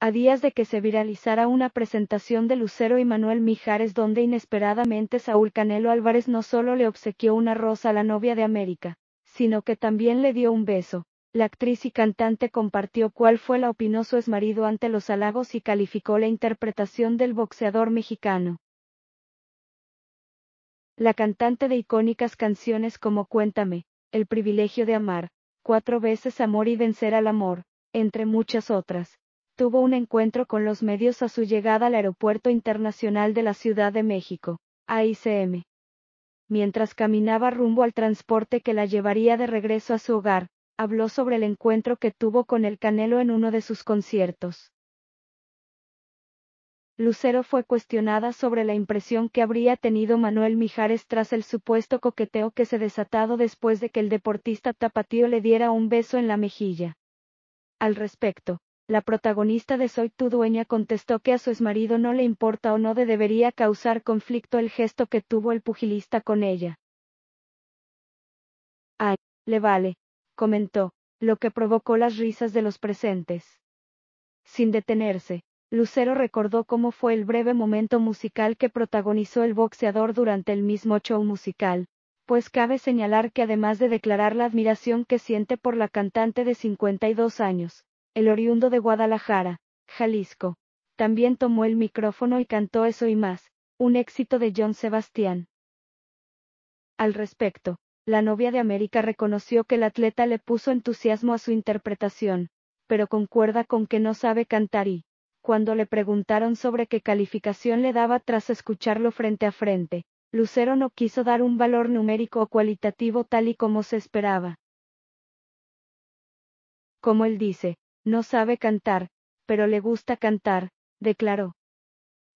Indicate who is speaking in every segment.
Speaker 1: a días de que se viralizara una presentación de Lucero y Manuel Mijares donde inesperadamente Saúl Canelo Álvarez no solo le obsequió una rosa a la novia de América, sino que también le dio un beso. La actriz y cantante compartió cuál fue la opinó su exmarido ante los halagos y calificó la interpretación del boxeador mexicano. La cantante de icónicas canciones como Cuéntame, El privilegio de amar, Cuatro veces amor y vencer al amor, entre muchas otras, tuvo un encuentro con los medios a su llegada al Aeropuerto Internacional de la Ciudad de México, AICM. Mientras caminaba rumbo al transporte que la llevaría de regreso a su hogar, habló sobre el encuentro que tuvo con el Canelo en uno de sus conciertos. Lucero fue cuestionada sobre la impresión que habría tenido Manuel Mijares tras el supuesto coqueteo que se desatado después de que el deportista tapatío le diera un beso en la mejilla. Al respecto, la protagonista de Soy tu dueña contestó que a su exmarido no le importa o no de debería causar conflicto el gesto que tuvo el pugilista con ella. Ay, le vale, comentó, lo que provocó las risas de los presentes. Sin detenerse, Lucero recordó cómo fue el breve momento musical que protagonizó el boxeador durante el mismo show musical, pues cabe señalar que además de declarar la admiración que siente por la cantante de 52 años, el oriundo de Guadalajara, Jalisco, también tomó el micrófono y cantó Eso y más, un éxito de John Sebastián. Al respecto, la novia de América reconoció que el atleta le puso entusiasmo a su interpretación, pero concuerda con que no sabe cantar y, cuando le preguntaron sobre qué calificación le daba tras escucharlo frente a frente, Lucero no quiso dar un valor numérico o cualitativo tal y como se esperaba. Como él dice, no sabe cantar, pero le gusta cantar, declaró.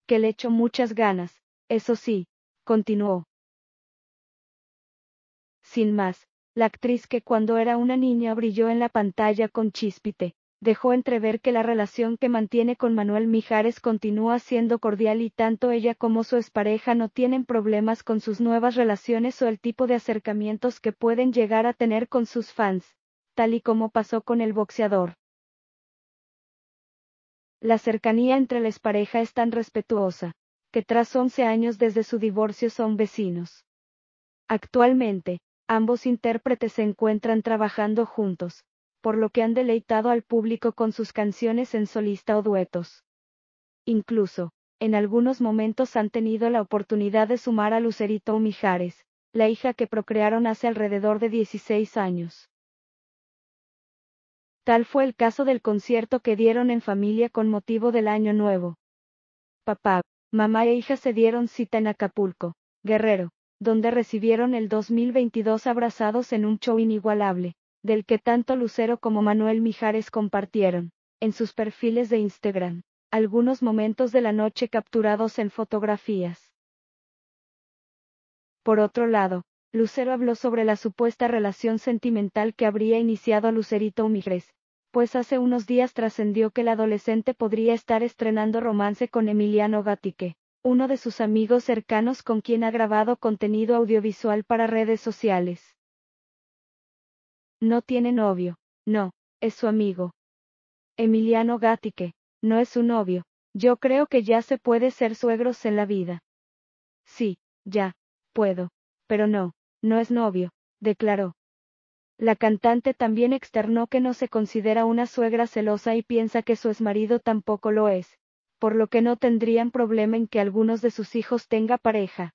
Speaker 1: Que le echo muchas ganas, eso sí, continuó. Sin más, la actriz que cuando era una niña brilló en la pantalla con chispite, dejó entrever que la relación que mantiene con Manuel Mijares continúa siendo cordial y tanto ella como su expareja no tienen problemas con sus nuevas relaciones o el tipo de acercamientos que pueden llegar a tener con sus fans, tal y como pasó con el boxeador. La cercanía entre les pareja es tan respetuosa, que tras 11 años desde su divorcio son vecinos. Actualmente, ambos intérpretes se encuentran trabajando juntos, por lo que han deleitado al público con sus canciones en solista o duetos. Incluso, en algunos momentos han tenido la oportunidad de sumar a Lucerito Mijares, la hija que procrearon hace alrededor de 16 años. Tal fue el caso del concierto que dieron en familia con motivo del Año Nuevo. Papá, mamá e hija se dieron cita en Acapulco, Guerrero, donde recibieron el 2022 abrazados en un show inigualable, del que tanto Lucero como Manuel Mijares compartieron, en sus perfiles de Instagram, algunos momentos de la noche capturados en fotografías. Por otro lado, Lucero habló sobre la supuesta relación sentimental que habría iniciado Lucerito Migres, pues hace unos días trascendió que la adolescente podría estar estrenando romance con Emiliano Gatique, uno de sus amigos cercanos con quien ha grabado contenido audiovisual para redes sociales. No tiene novio, no, es su amigo. Emiliano Gatique, no es su novio, yo creo que ya se puede ser suegros en la vida. Sí, ya, puedo, pero no, no es novio, declaró. La cantante también externó que no se considera una suegra celosa y piensa que su exmarido tampoco lo es, por lo que no tendrían problema en que algunos de sus hijos tenga pareja.